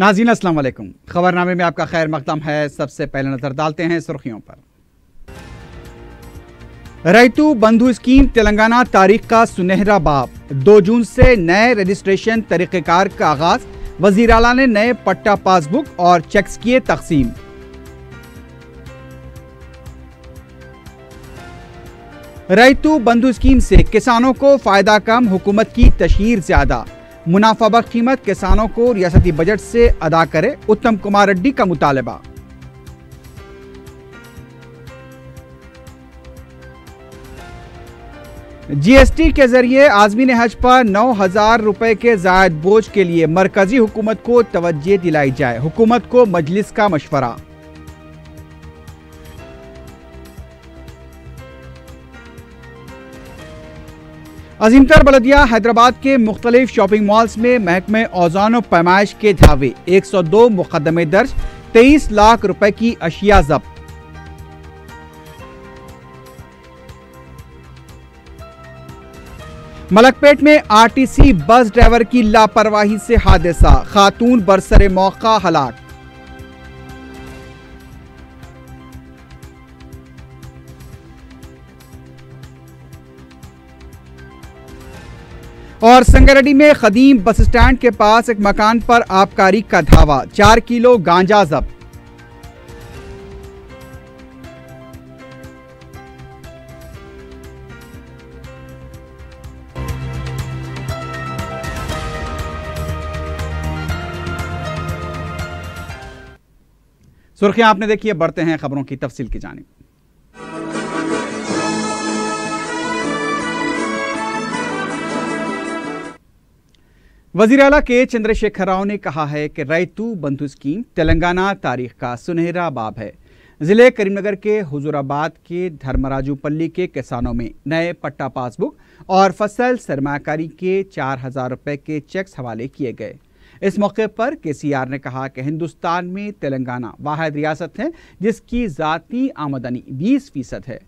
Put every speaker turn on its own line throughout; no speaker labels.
नाजीन असलम खबरनामे में आपका खैर मकदम है सबसे पहले नजर डालते हैं सुर्खियों पर रैतु बंधु स्कीम तेलंगाना तारीख का सुनहरा बाप दो जून से नए रजिस्ट्रेशन तरीक़ेकार का आगाज वजीर अला ने नए पट्टा पासबुक और चेक्स किए तकसीम रैतु बंधु स्कीम से किसानों को फायदा कम हुकूमत की तशहर ज्यादा मुनाफा कीमत किसानों को रियासती बजट से अदा करे उत्तम कुमार रेड्डी का मुतालबा जीएसटी के जरिए आजमीन हज पर नौ हजार रुपए के जायद बोझ के लिए मरकजी हुकूमत को तवज्जे दिलाई जाए हुकूमत को मजलिस का मशवरा अजीमतर बलदिया हैदराबाद के मुख्तलिफ शॉपिंग मॉल्स में महकमे औजान पैमाइश के धावे 102 मुकदमे दर्ज 23 लाख रुपए की अशिया जब्त मलकपेट में आरटीसी बस ड्राइवर की लापरवाही से हादसा खातून बरसरे मौका हलाक और संगरडी में खदीम बस स्टैंड के पास एक मकान पर आबकारी का धावा चार किलो गांजा जब्त सुर्खियां आपने देखी है बढ़ते हैं खबरों की तफसील की जानी वजीर अला के चंद्रशेखर राव ने कहा है कि रैतू बंधु स्कीम तेलंगाना तारीख का सुनहरा बाब है जिले करीमनगर के हजूराबाद के धर्मराजूपल्ली के किसानों में नए पट्टा पासबुक और फसल सरमाकारी के चार हजार रुपये के चेक्स हवाले किए गए इस मौके पर के सी आर ने कहा कि हिंदुस्तान में तेलंगाना वाद रियासत है जिसकी जतीी आमदनी बीस फीसद है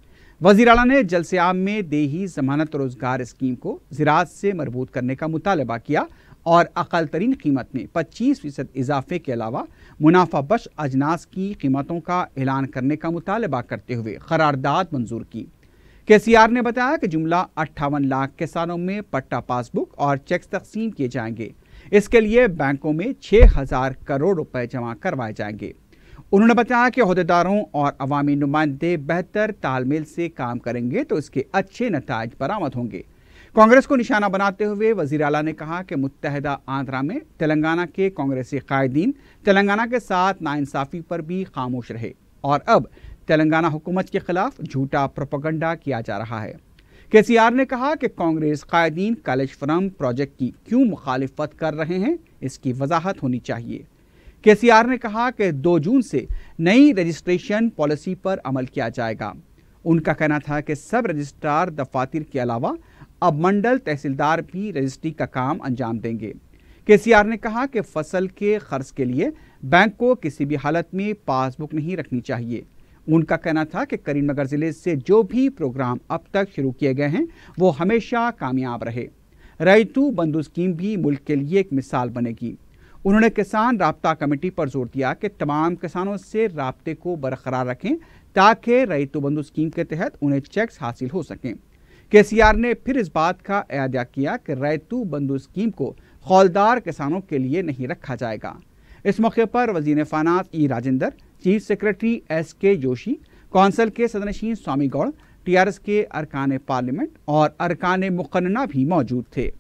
वजीर अला ने जलसेआम में देही जमानत रोजगार स्कीम को ज़िरात से मरबूत करने का मुतालबा किया और अकल तरीन कीमत में पच्चीस फ़ीसद इजाफे के अलावा मुनाफा बश अजनास की कीमतों का ऐलान करने का मुतालबा करते हुए करारदाद मंजूर की के सी आर ने बताया कि जुमला अट्ठावन लाख किसानों में पट्टा पासबुक और चेक तकसीम किए जाएंगे इसके लिए बैंकों में छः हज़ार करोड़ रुपए जमा करवाए जाएंगे उन्होंने बताया कि अहदेदारों और अवामी नुमाइंदे बेहतर तालमेल से काम करेंगे तो इसके अच्छे नतज बरामद होंगे कांग्रेस को निशाना बनाते हुए वजीर अला ने कहा कि मुतहदा आंध्रा में तेलंगाना के कांग्रेसी कायदीन तेलंगाना के साथ नाइंसाफ़ी पर भी खामोश रहे और अब तेलंगाना हुकूमत के खिलाफ झूठा प्रोपगंडा किया जा रहा है केसीआर ने कहा कि कांग्रेस कायदीन कॉलेज फ्रम प्रोजेक्ट की क्यों मुखालफत कर रहे हैं इसकी वजाहत होनी चाहिए केसीआर ने कहा कि 2 जून से नई रजिस्ट्रेशन पॉलिसी पर अमल किया जाएगा उनका कहना था कि सब रजिस्ट्रार दफातर के अलावा अब मंडल तहसीलदार भी रजिस्ट्री का काम अंजाम देंगे केसीआर ने कहा कि फसल के खर्च के लिए बैंक को किसी भी हालत में पासबुक नहीं रखनी चाहिए उनका कहना था कि करीमनगर जिले से जो भी प्रोग्राम अब तक शुरू किए गए हैं वो हमेशा कामयाब रहे रैतु बंधु स्कीम भी मुल्क के लिए एक मिसाल बनेगी उन्होंने किसान रबता कमेटी पर जोर दिया कि तमाम किसानों से रबते को बरकरार रखें ताकि रैतू बंधु स्कीम के तहत उन्हें चेक्स हासिल हो सकें केसीआर ने फिर इस बात का अदा किया कि रैतू बंधु स्कीम को खौलदार किसानों के लिए नहीं रखा जाएगा इस मौके पर वजीर फानात E Rajendra chief secretary S K Joshi council के सदनशीन स्वामी गौड़ टीआरएस के अरकान पार्लियामेंट और अरकान मुकन्ना भी मौजूद थे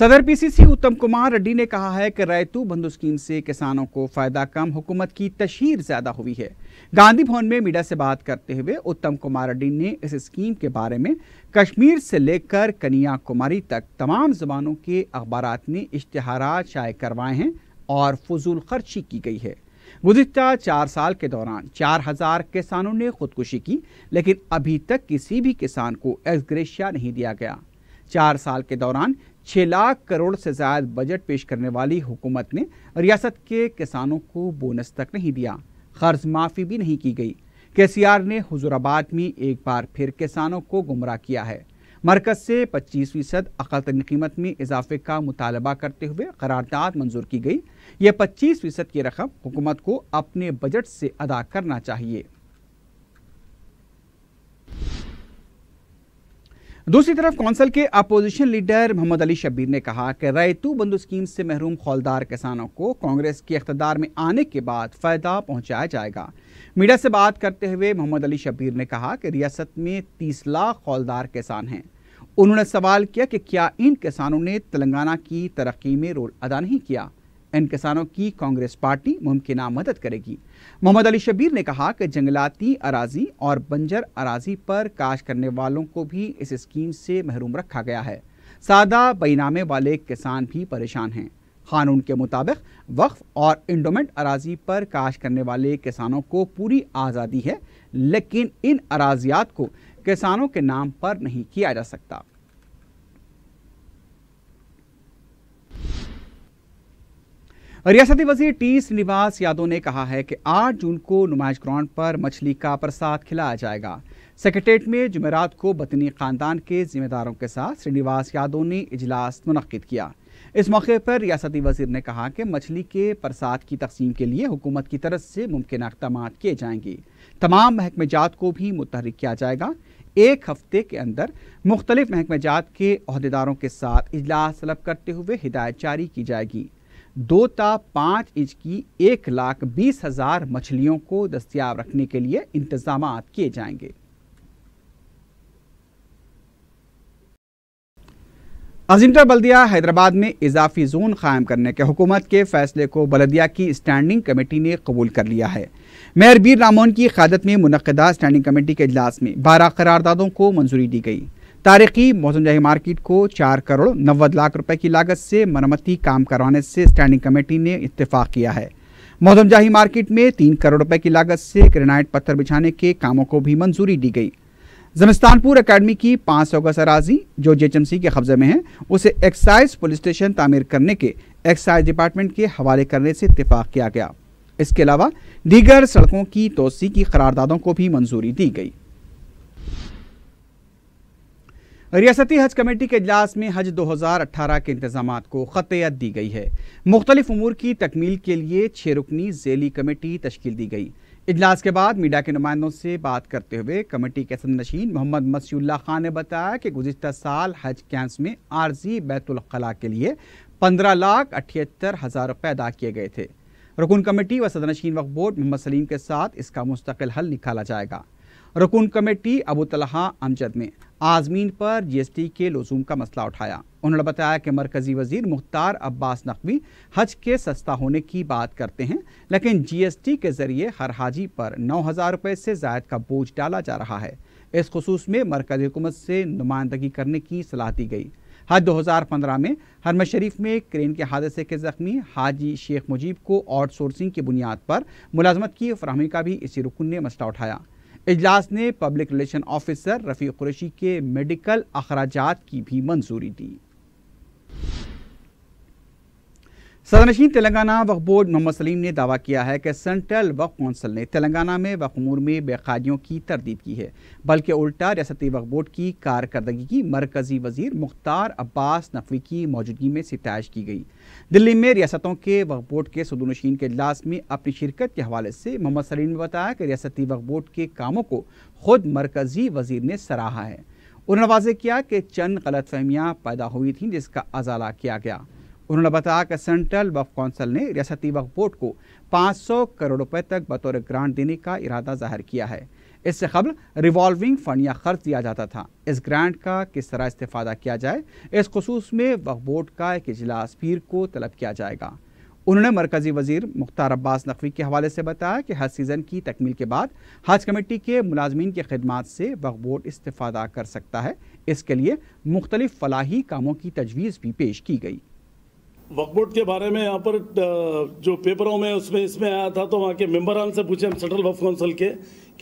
सदर पीसीसी उत्तम कुमार रेड्डी ने कहा है कि रायतू बंधु स्कीम से किसानों को फायदा कम हुकूमत की तशहर ज्यादा हुई है गांधी भवन में मीडिया से बात करते हुए उत्तम कुमार रेड्डी ने इस स्कीम के बारे में कश्मीर से लेकर कन्याकुमारी तक तमाम जबानों के अखबार ने इश्तहार शाये करवाए हैं और फजूल खर्ची की गई है गुजशत चार साल के दौरान चार हजार किसानों ने खुदकुशी की लेकिन अभी तक किसी भी किसान को एग्रेशिया नहीं दिया गया चार साल के दौरान छः लाख करोड़ से ज़्यादा बजट पेश करने वाली हुकूमत ने रियासत के किसानों को बोनस तक नहीं दिया कर्ज माफ़ी भी नहीं की गई आर ने हज़ूराबाद में एक बार फिर किसानों को गुमराह किया है मरकज से पच्चीस फीसद अकल कीमत में इजाफे का मुतालबा करते हुए करारदाद मंजूर की गई यह पच्चीस फीसद की रकम हुकूमत को अपने बजट से अदा करना चाहिए दूसरी तरफ कौंसल के अपोजिशन लीडर मोहम्मद अली शब्बीर ने कहा कि रैतू बंधु स्कीम से महरूम खौलदार किसानों को कांग्रेस के अख्तदार में आने के बाद फ़ायदा पहुंचाया जाएगा मीडिया से बात करते हुए मोहम्मद अली शब्बीर ने कहा कि रियासत में तीस लाख खौलदार किसान हैं उन्होंने सवाल किया कि क्या इन किसानों ने तेलंगाना की तरक्की में रोल अदा नहीं किया इन किसानों की कांग्रेस पार्टी मुमकिन मदद करेगी मोहम्मद अली शबीर ने कहा कि जंगलाती अराजी और बंजर अराजी पर काश करने वालों को भी इस स्कीम से महरूम रखा गया है सादा बैनामे वाले किसान भी परेशान हैं कानून के मुताबिक वक्फ और इंडोमेंट अराजी पर काश करने वाले किसानों को पूरी आज़ादी है लेकिन इन अराजियात को किसानों के नाम पर नहीं किया जा सकता रियासती वजीर टी श्रीनिवास यादव ने कहा है कि 8 जून को नुमाइश ग्राउंड पर मछली का प्रसाद खिलाया जाएगा सेक्रेटेट में जुमेरात को बतनी खानदान के जिम्मेदारों के साथ श्रीनिवास यादव ने इजलास मुनद किया इस मौके पर रियासती वजीर ने कहा कि मछली के प्रसाद की तकसीम के लिए हुकूमत की तरफ से मुमकिन इकदाम किए जाएंगे तमाम महकमे जात को भी मुतहरक किया जाएगा एक हफ्ते के अंदर मुख्तलिफ महकमे जात के अहदेदारों के साथ इजलास तलब करते हुए हिदायत जारी की जाएगी दो ता पाँच इंच की एक लाख बीस हज़ार मछलियों को दस्तियाब रखने के लिए इंतजाम किए जाएंगे अजिंटा बल्दिया हैदराबाद में इजाफी जोन कायम करने के हुकूमत के फैसले को बलदिया की स्टैंडिंग कमेटी ने कबूल कर लिया है मेयर बीर रामोन की क्यादत में मनदा स्टैंडिंग कमेटी के अजलास में बारह करारदादों को मंजूरी दी गई तारीखी मोहसमजाही मार्केट को चार करोड़ नब्बे लाख रुपए की लागत से मरम्मती काम करवाने से स्टैंडिंग कमेटी ने इतफाक़ किया है मोहसमजाही मार्केट में तीन करोड़ रुपए की लागत से ग्रेनाइट पत्थर बिछाने के कामों को भी मंजूरी दी गई जमस्तानपुर अकेडमी की सौ गज अराजी जो जेएचएमसी के कब्जे में है उसे एक्साइज पुलिस स्टेशन तामीर करने के एक्साइज डिपार्टमेंट के हवाले करने से इतफाक किया गया इसके अलावा दीगर सड़कों की तोसी की करारदादों को भी मंजूरी दी गई रियासती हज कमेटी के अजलास में हज 2018 के इंतजाम को ख़तयत दी गई है मुख्तलिफ अमूर की तकमील के लिए छः रुकनी जेली कमेटी तश्ल दी गई इजलास के बाद मीडिया के नुमाइंदों से बात करते हुए कमेटी के नशीन मोहम्मद मसीुल्ला खान ने बताया कि गुजशत साल हज कैंप में आर्जी बैतुलखला के लिए पंद्रह लाख अठहत्तर हज़ार रुपये अदा किए गए थे रुकन कमेटी व सदनशीन वक्फ बोर्ड मोहम्मद सलीम के साथ इसका मुस्तकिल हल निकाला जाएगा रुकन कमेटी अबू तलहा अमजद ने आजमीन पर जीएसटी के लजूम का मसला उठाया उन्होंने बताया कि मरकजी वजीर मुख्तार अब्बास नकवी हज के सस्ता होने की बात करते हैं लेकिन जीएसटी के जरिए हर हाजी पर नौ हज़ार रुपये से जायद का बोझ डाला जा रहा है इस खसूस में मरकजी हुकूमत से नुमाइंदगी करने की सलाह दी गई हज 2015 में हरम शरीफ में क्रेन के हादसे के जख्मी हाजी शेख मुजीब को आउटसोर्सिंग की बुनियाद पर मुलाजमत की फरहमी का भी इसी रुकन ने मसला उठाया इजलास ने public relation officer Rafi Qureshi के मेडिकल अखराज की भी मंजूरी दी सदनशीन तेलंगाना वक्फ बोर्ड मोहम्मद सलीम ने दावा किया है कि सेंट्रल वक्फ कौंसिल ने तेलंगाना में वक्फ अमूर में बेकारियों की तरदीद की है बल्कि उल्टा रियासती वक्फ बोर्ड की कारकर्दगी की मरकजी वजीर मुख्तार अब्बास नकवी की मौजूदगी में सितश की गई दिल्ली में रियासतों के वक्फ बोर्ड के सदनशीन के इजलास में अपनी शिरकत के हवाले से मोहम्मद सलीम ने बताया कि रियासती वक्फ बोर्ड के कामों को खुद मरकजी वजीर ने सराहा है उन्होंने वाजे किया कि चंद गलत फहमियाँ पैदा हुई थी जिसका अजाला किया गया उन्होंने बताया कि सेंट्रल वक्फ कौंसिल ने रियाती वक्फ बोर्ड को 500 करोड़ रुपए तक बतौर ग्रांट देने का इरादा जाहिर किया है इससे कबल रिवॉल्विंग फंड या खर्च दिया जाता था इस ग्रांट का किस तरह इस्तेफादा किया जाए इस खसूस में वक्फ बोर्ड का एक इजलास पीर को तलब किया जाएगा उन्होंने मरकज़ी वजीर मुख्तार अब्बास नकवी के हवाले से बताया कि हज सीज़न की तकमील के बाद हज कमेटी के मुलाजमीन की खदमात से वक्फ बोर्ड इस्तेफादा कर सकता है इसके लिए मुख्तलिफ फलाही कामों की तजवीज़ भी पेश की गई
वकबोर्ड के बारे में यहाँ पर जो पेपरों में उसमें इसमें आया था तो वहाँ के मेम्बरान से पूछे हम सेंट्रल वफ काउंसिल के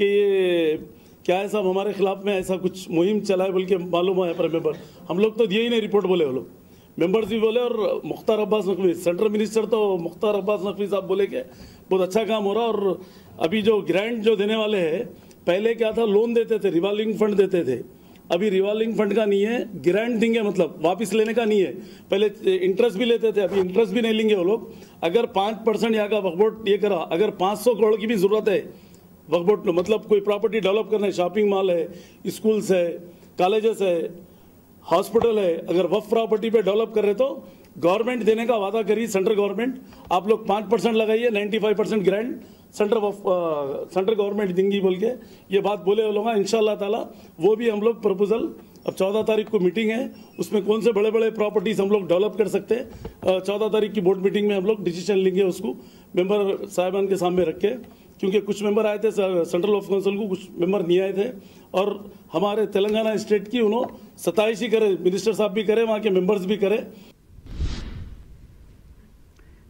कि ये क्या है साहब हमारे खिलाफ में ऐसा कुछ मुहिम चलाए बोल के मालूम है पर मेम्बर हम लोग तो दिए ही नहीं रिपोर्ट बोले वो लोग मेम्बर्स भी बोले और मुख्तार अब्बास नकवी सेंट्रल मिनिस्टर तो मुख्तार अब्बास नकवी साहब बोले कि बहुत अच्छा काम हो रहा और अभी जो ग्रांट जो देने वाले हैं पहले क्या था लोन देते थे रिवॉल्विंग फंड देते थे अभी रिवॉल्विंग फंड का नहीं है ग्रांट देंगे मतलब वापस लेने का नहीं है पहले इंटरेस्ट भी लेते थे अभी इंटरेस्ट भी नहीं लेंगे वो लोग अगर पाँच परसेंट यहाँ का वकबोट ये करा अगर पाँच सौ करोड़ की भी जरूरत है वकबोट मतलब कोई प्रॉपर्टी डेवलप करना है शॉपिंग मॉल है स्कूल्स है कॉलेजेस है हॉस्पिटल है अगर वफ प्रॉपर्टी पर डेवलप कर रहे तो गवर्नमेंट देने का वादा करिए सेंट्रल गवर्नमेंट आप लोग पाँच परसेंट लगाइए ninety five percent grant central of central government देंगी बोल के ये बात बोले वो लोग इन तला वो भी हम लोग प्रपोजल अब चौदह तारीख को मीटिंग है उसमें कौन से बड़े बड़े प्रॉपर्टीज हम लोग डेवलप कर सकते हैं चौदह तारीख की बोर्ड मीटिंग में हम लोग डिसीजन लेंगे उसको मेंबर साहिबान के सामने रख के क्योंकि कुछ मेंबर आए थे सेंट्रल ऑफ काउंसिल को कुछ मेंबर नहीं आए थे और हमारे तेलंगाना स्टेट की उन्होंने सताइशी करे मिनिस्टर साहब भी करे वहाँ के मेंबर्स भी करे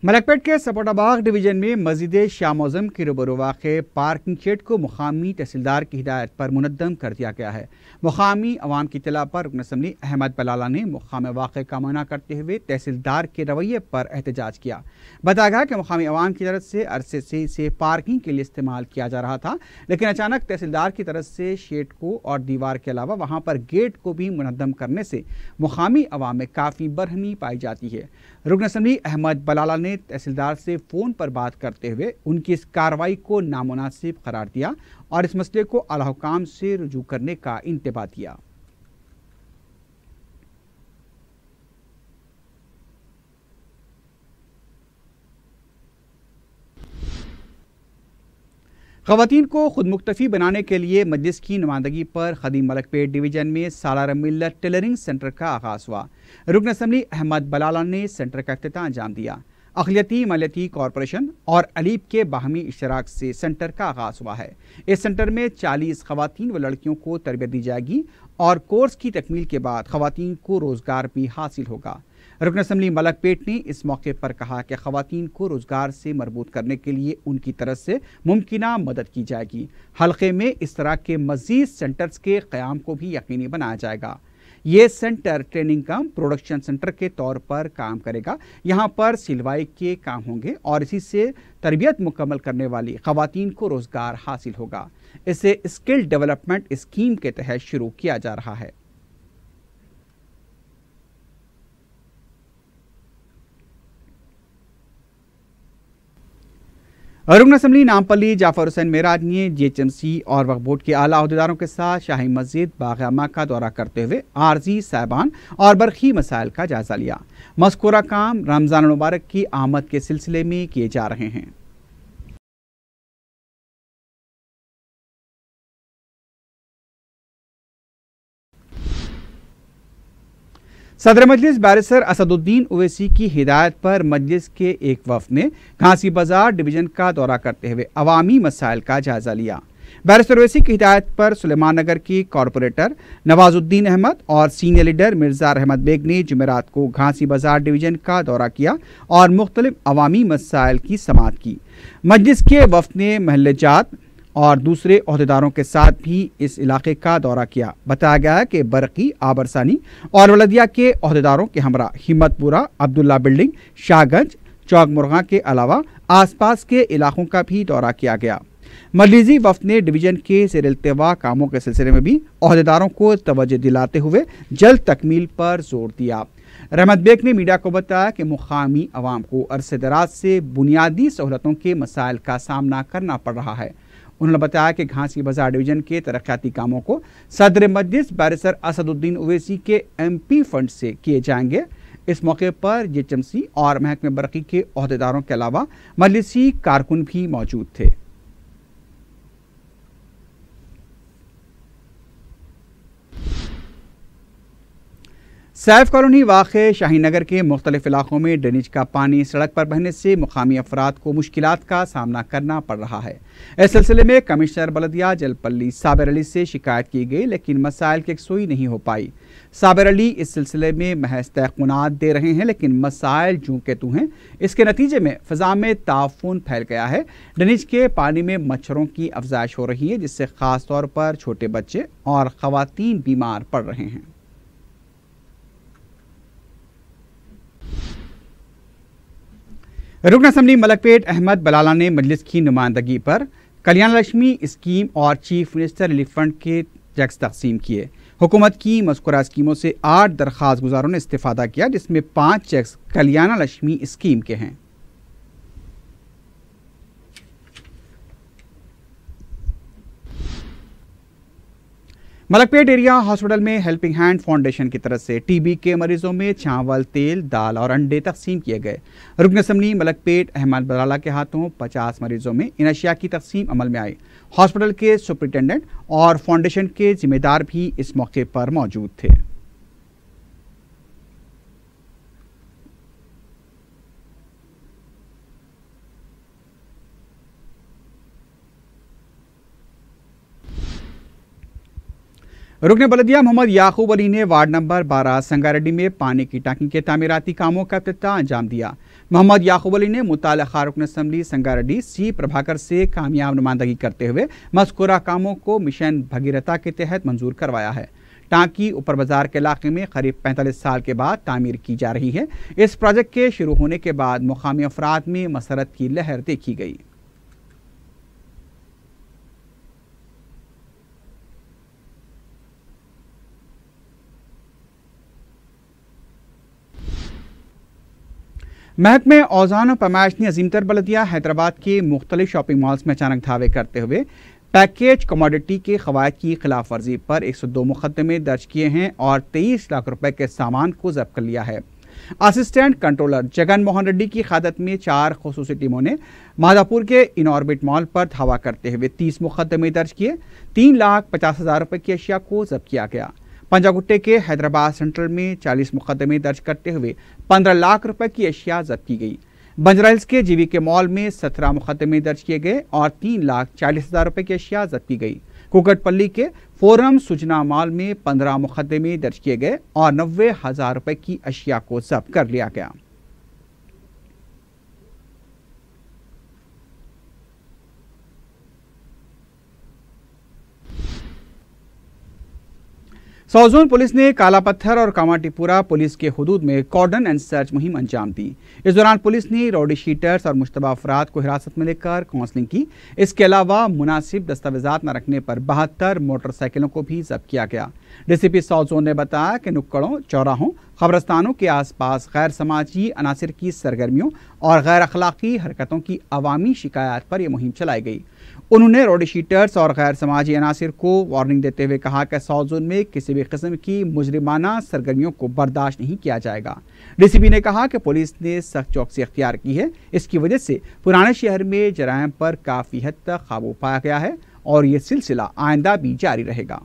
मलकपेट के सपोटाबाग डिवीज़न में मस्जिद शाम के रूबरू वाक़ पार्किंग शेड को मुकामी तहसीलदार की हिदायत पर मुनदम कर दिया गया है मुकामी अवाम की तला पर रुकन असम्बली अहमद बलाला ने मुकाम वाक़े का मना करते हुए तहसीलदार के रवैये पर एहतजाज किया बताया गया कि मुकामी अवाम की तरफ से अरसे से इसे पार्किंग के लिए इस्तेमाल किया जा रहा था लेकिन अचानक तहसीलदार की तरफ से शेड को और दीवार के अलावा वहाँ पर गेट को भी मुनदम करने से मुकामी अवाम में काफ़ी बरहमी पाई जाती है रुकन असम्बली अहमद बलाला ने तहसीलदार से फ़ोन पर बात करते हुए उनकी इस कार्रवाई को नामुनासिब करार दिया और इस मसले को अलाकाम से रजू करने का इंतबा दिया खातन को खुद मुख्तफी बनाने के लिए मजलिस की नुमाइंदगी पर खदी मलकपेट डिवीजन में सालार मिलत टेलरिंग सेंटर का आगाज़ हुआ रुकन असम्बली अहमद बलाला ने सेंटर का अफ्ताह अंजाम दिया अखिलती मलती कॉरपोरेशन और अलीब के बाहमी इशराक से सेंटर का आगाज़ हुआ है इस सेंटर में चालीस खवतिन व लड़कियों को तरबियत दी जाएगी और कोर्स की तकमील के बाद खवतिन को रोज़गार भी हासिल होगा रुकन असम्बली मलकपेट ने इस मौके पर कहा कि खातन को रोज़गार से मरबूत करने के लिए उनकी तरफ से मुमकिन मदद की जाएगी हल्के में इस तरह के मजीद सेंटर्स के क़्याम को भी यकीनी बनाया जाएगा ये centre training cum production centre के तौर पर काम करेगा यहाँ पर सिलवाई के काम होंगे और इसी से तरबियत मुकम्मल करने वाली खातन को रोज़गार हासिल होगा इसे स्किल डेवलपमेंट स्कीम के तहत शुरू किया जा रहा है अरुण असम्बली नामपली जाफर हुसैन मेराजनी जी एच एम सी और वक्फ बोर्ड के आला अहदेदारों के साथ शाही मस्जिद बागामा का दौरा करते हुए आर्जी साहबान और बरखी मसाइल का जायजा लिया मस्कुरा काम रमज़ान मुबारक की आमद के सिलसिले में किए जा रहे हैं सदर मजलिस बैरिस्टर असदुद्दीन ओवैसी की हिदायत पर मजलिस के एक वफ ने घासी बाजार डिवीजन का दौरा करते हुए अवामी मसाइल का जायजा लिया बैरिस्टर ओवैसी की हिदायत पर सुलेमान नगर की कॉरपोरेटर नवाजुद्दीन अहमद और सीनियर लीडर मिर्जा अहमद बेग ने जमेरात को घासी बाजार डिवीजन का दौरा किया और मुख्तलिफ अवामी मसाइल की समात की मजलिस के वफ ने महल और दूसरे अहदेदारों के साथ भी इस इलाके का दौरा किया बताया गया है कि बरकी आबरसानी और वलदिया के अहदेदारों के हमरा हिम्मतपुरा अब्दुल्ला बिल्डिंग शाहगंज चौक मुर्गा के अलावा आसपास के इलाकों का भी दौरा किया गया मलिजी वफ्त ने डिवीजन के सिरलतवा कामों के सिलसिले में भी अहदेदारों को तवज्जो दिलाते हुए जल्द तकमील पर जोर दिया रहमत बेग ने मीडिया को बताया कि मुकामी आवाम को अरसे दराज से बुनियादी सहूलतों के मसाइल का सामना करना पड़ रहा है उन्होंने बताया कि घासी बाजार डिवीजन के तरक्याती कामों को सदर मजलिस बैरिसर असदुद्दीन ओवैसी के एमपी फंड से किए जाएंगे इस मौके पर सी और महकमे बरकी के अहदेदारों के अलावा मजलिसी कारकुन भी मौजूद थे सैफ कॉलोनी वाक़ शाहीनगर के मुख्तलिफ इलाकों में ड्रेनेज का पानी सड़क पर बहने से मुकामी अफराद को मुश्किल का सामना करना पड़ रहा है इस सिलसिले में कमिश्नर बलदिया जलपल्ली साबिर अली से शिकायत की गई लेकिन मसाइल की सोई नहीं हो पाई साबिर अली इस सिलसिले में महज तयनात दे रहे हैं लेकिन मसाइल जूँ के तू तो हैं इसके नतीजे में फ़जा में ताफून फैल गया है ड्रेनेज के पानी में मच्छरों की अफजाइश हो रही है जिससे ख़ासतौर पर छोटे बच्चे और ख़वान बीमार पड़ रहे हैं रुकन असम्बली मलकपेट अहमद बलाला ने मजलिस की नुमाइंदगी पर कल्याण लक्ष्मी स्कीम और चीफ मिनिस्टर रिलीफ फंड के टैक्स तकसीम किए हुकूमत की मस्कुरा स्कीमों से आठ दरख्वास्त गुजारों ने इस्तीफादा किया जिसमें पाँच चेक्स कल्याणा लक्ष्मी स्कीम के हैं मलकपेट एरिया हॉस्पिटल में हेल्पिंग हैंड फाउंडेशन की तरफ से टीबी के मरीजों में चावल तेल दाल और अंडे तकसीम किए गए रुकन असम्बली मलकपेट अहमद बराला के हाथों 50 मरीजों में इन अशिया की तकसीम अमल में आई हॉस्पिटल के सुपरिटेंडेंट और फाउंडेशन के जिम्मेदार भी इस मौके पर मौजूद थे रुकन बलदिया मोहम्मद याकूब अली ने वार्ड नंबर बारह संगारेड्डी में पानी की टाकी के तमीराती कामों का अफ्तः अंजाम दिया मोहम्मद याकूब अली ने मुतल रुकन असम्बली संगारेड्डी सी प्रभाकर से कामयाब नुमाइंदगी करते हुए मस्कुरा कामों को मिशन भगीरथा के तहत मंजूर करवाया है टांकी ऊपर बाजार के इलाके में करीब 45 साल के बाद तामीर की जा रही है इस प्रोजेक्ट के शुरू होने के बाद मुकामी अफराद में मसरत की लहर देखी गई महकमे औजान और पैमाइश ने अजीमतर बलदिया हैदराबाद के मुख्तलि शॉपिंग मॉल्स में अचानक धावे करते हुए पैकेज कमोडिटी के कवायद की खिलाफ वर्जी पर एक सौ दो मुकदमे दर्ज किए हैं और तेईस लाख रुपए के सामान को जब्त कर लिया है असिस्टेंट कंट्रोलर जगन मोहन रेड्डी की खादत में चार खसूस टीमों ने माधापुर के इनऑर्बिट मॉल पर धावा करते हुए तीस मुकदमे दर्ज किए तीन लाख पचास हज़ार रुपये की अशिया को जब्त किया गया पंजागुट्टे के हैदराबाद सेंट्रल में 40 मुकदमे दर्ज करते हुए 15 लाख रुपए की अशिया जब्त की गई बंजराइल्स के जीवी के मॉल में 17 मुकदमे दर्ज किए गए और तीन लाख चालीस हजार रुपये की अशिया जब्त की गई कुकटपल्ली के फोरम सुजना मॉल में पंद्रह मुकदमे दर्ज किए गए और नब्बे हजार रुपये की अशिया को जब्त कर लिया गया सौजोन पुलिस ने काला पत्थर और कामाटीपुरा पुलिस के हदूद में कॉर्डन एंड सर्च मुहिम अंजाम दी इस दौरान पुलिस ने रोडी शीटर्स और मुशतबा अफराद को हिरासत में लेकर काउंसलिंग की इसके अलावा मुनासिब दस्तावेजात न रखने पर बहत्तर मोटरसाइकिलों को भी जब्त किया गया डीसीपी सौजोन ने बताया कि नुक्कड़ों चौराहों खबरस्तानों के आसपास गैर समाजी अनासर की सरगर्मियों और गैर अखलाकी हरकतों की अवामी शिकायत पर यह मुहिम चलाई गई उन्होंने रोडिशीटर्स और गैर समाजी अनासर को वार्निंग देते हुए कहा कि साउथ जोन में किसी भी किस्म की मुजरिमाना सरगर्मियों को बर्दाश्त नहीं किया जाएगा डीसीपी ने कहा कि पुलिस ने सख्त चौकसी अख्तियार की है इसकी वजह से पुराने शहर में जराय पर काफ़ी हद तक काबू पाया गया है और ये सिलसिला आइंदा भी जारी रहेगा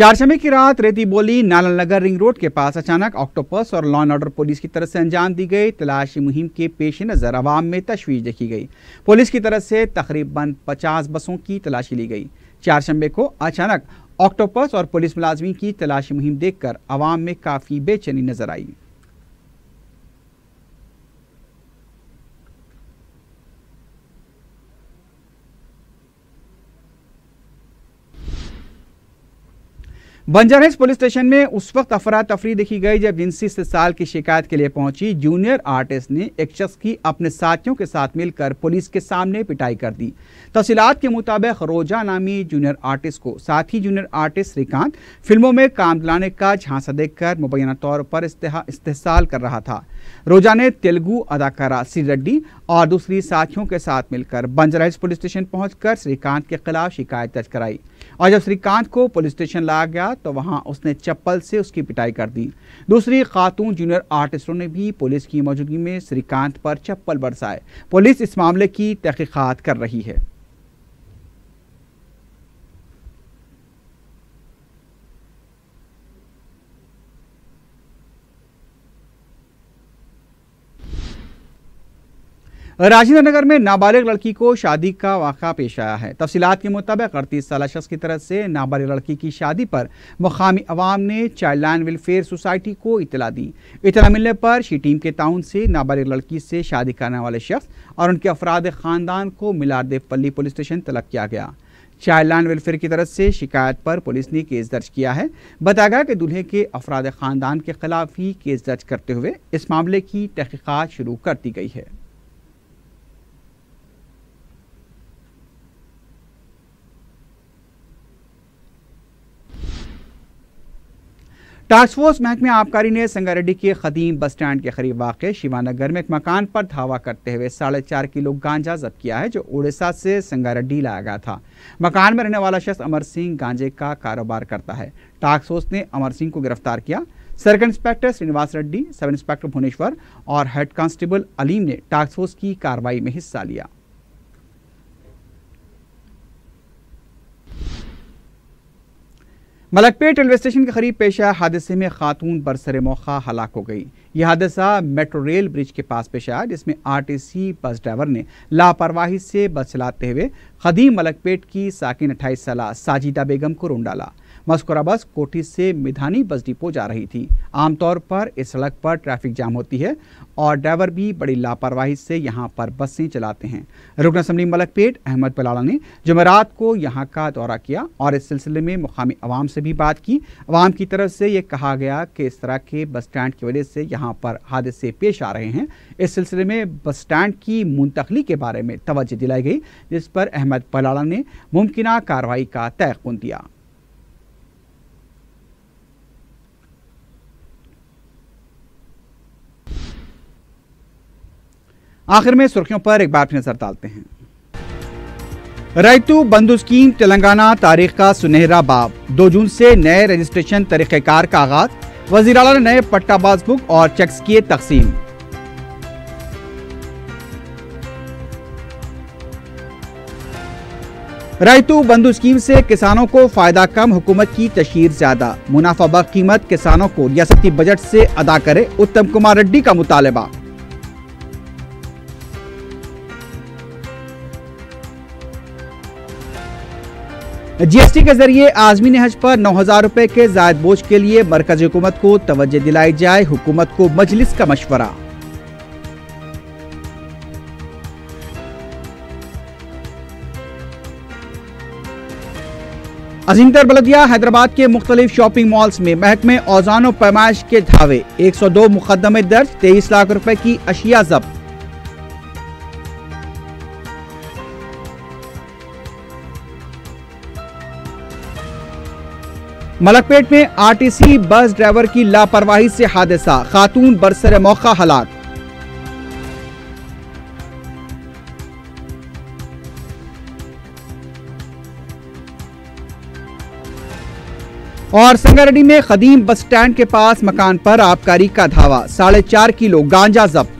चारशंबे की रात रेती बोली नालन नगर रिंग रोड के पास अचानक ऑक्टोपस और लॉ एंड ऑर्डर पुलिस की तरफ से अंजाम दी गई तलाशी मुहिम के पेश नज़र आवाम में तशवीश देखी गई पुलिस की तरफ से तकरीबन 50 बसों की तलाशी ली गई चारशंबे को अचानक ऑक्टोपस और पुलिस मुलाजमी की तलाशी मुहिम देखकर आवाम में काफ़ी बेचैनी नजर आई बंजारहिल्स पुलिस स्टेशन में उस वक्त अफरा तफरी देखी गई जब जिनसी से साल की शिकायत के लिए पहुंची जूनियर आर्टिस्ट ने एक शख्स की अपने साथियों के साथ मिलकर पुलिस के सामने पिटाई कर दी तफसीत के मुताबिक रोजा नामी जूनियर आर्टिस्ट को साथी जूनियर आर्टिस्ट श्रीकांत फिल्मों में काम दिलाने का झांसा देखकर मुबैना तौर पर इस्तेसाल कर रहा था रोजा ने तेलुगु अदाकारा सी रेड्डी और दूसरी साथियों के साथ मिलकर बंजारहिल्स पुलिस स्टेशन पहुंचकर श्रीकांत के खिलाफ शिकायत दर्ज कराई और जब श्रीकांत को पुलिस स्टेशन लाया गया तो वहां उसने चप्पल से उसकी पिटाई कर दी दूसरी खातून जूनियर आर्टिस्टों ने भी पुलिस की मौजूदगी में श्रीकांत पर चप्पल बरसाए पुलिस इस मामले की तहकीकत कर रही है राजेंद्र नगर में नाबालिग लड़की को शादी का वाक़ा पेश आया है तफसीत के मुताबिक अड़तीस साल शख्स की तरफ से नाबालिग लड़की की शादी पर मकामी अवाम ने चाइल्ड लाइन वेलफेयर सोसाइटी को इतला दी इतला मिलने पर शी टीम के ताउन से नाबालिग लड़की से शादी करने वाले शख्स और उनके अफराद ख़ानदान को मिलारदेवपल्ली पुलिस स्टेशन तलब किया गया चाइल्ड लाइन वेलफेयर की तरफ से शिकायत पर पुलिस ने केस दर्ज किया है बताया गया कि दूल्हे के अफराद ख़ानदान के खिलाफ ही केस दर्ज करते हुए इस मामले की तहकीक़त शुरू कर दी गई है टास्क फोर्स महकमे आबकारी ने संगारेड्डी के खदीम बस स्टैंड के करीब वाक़ शिवानगर में एक मकान पर धावा करते हुए साढ़े चार किलो गांजा जब्त किया है जो उड़ीसा से संगारेड्डी लाया गया था मकान में रहने वाला शख्स अमर सिंह गांजे का कारोबार करता है टास्क फोर्स ने अमर सिंह को गिरफ्तार किया circle inspector Srinivas Reddy sub inspector Bhubaneswar और हेड कांस्टेबल अलीम ने टास्क फोर्स की कार्रवाई में हिस्सा लिया मलकपेट रेलवे स्टेशन के करीब पेश आया हादसे में खातून बरसर मौका हलाक हो गई यह हादसा मेट्रो रेल ब्रिज के पास पेश आया जिसमें आरटीसी बस ड्राइवर ने लापरवाही से बस चलाते हुए खदीम मलकपेट की साकिन अट्ठाईस साल साजिदा बेगम को रोन डाला मस्कुरा बस कोठी से मिधानी बस डिपो जा रही थी आमतौर पर इस सड़क पर ट्रैफिक जाम होती है और ड्राइवर भी बड़ी लापरवाही से यहाँ पर बसें चलाते हैं रुकन असम्बली मलकपेट अहमद पलाला ने जमेरात को यहाँ का दौरा किया और इस सिलसिले में मुकामी आवाम से भी बात की आवाम की तरफ से ये कहा गया कि इस तरह के बस स्टैंड की वजह से यहाँ पर हादसे पेश आ रहे हैं इस सिलसिले में बस स्टैंड की मुंतकली के बारे में तोज्जो दिलाई गई जिस पर अहमद पलाला ने मुमकिन कार्रवाई का तयकुन दिया आखिर में सुर्खियों पर एक बार फिर नजर डालते हैं रायतू बंधु स्कीम तेलंगाना तारीख का सुनहरा बाब दो जून से नए रजिस्ट्रेशन तरीक़ेकार का आगाज वजीर ने नए पट्टा पासबुक और चेक किए तकसीम रायतु बंधु स्कीम से किसानों को फायदा कम हुकूमत की तशहर ज्यादा मुनाफा बीमत किसानों को रियासती बजट से अदा करे उत्तम कुमार रेड्डी का मुतालबा जीएसटी के जरिए आजमीन हज पर नौ हजार रूपए के जायद बोझ के लिए मरकज हुकूमत को तवज्जो दिलाई जाए हुकूमत को मजलिस का मशवरा अजिंतर बलदिया हैदराबाद के मुख्तलिफ शॉपिंग मॉल्स में महकमे औजान पैमाइश के धावे 102 मुकदमे दर्ज तेईस लाख रुपए की अशिया जब्त मलकपेट में आरटीसी बस ड्राइवर की लापरवाही से हादसा खातून बरसर मौका हालात और संगारेड्डी में खदीम बस स्टैंड के पास मकान पर आबकारी का धावा साढ़े चार किलो गांजा जब्त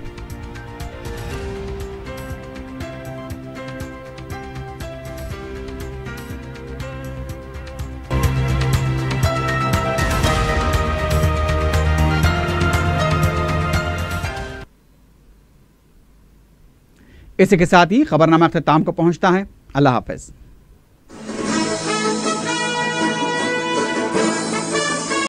इसी के साथ ही खबरनामा अख्ताम को पहुँचता है अल्लाह हाफिज़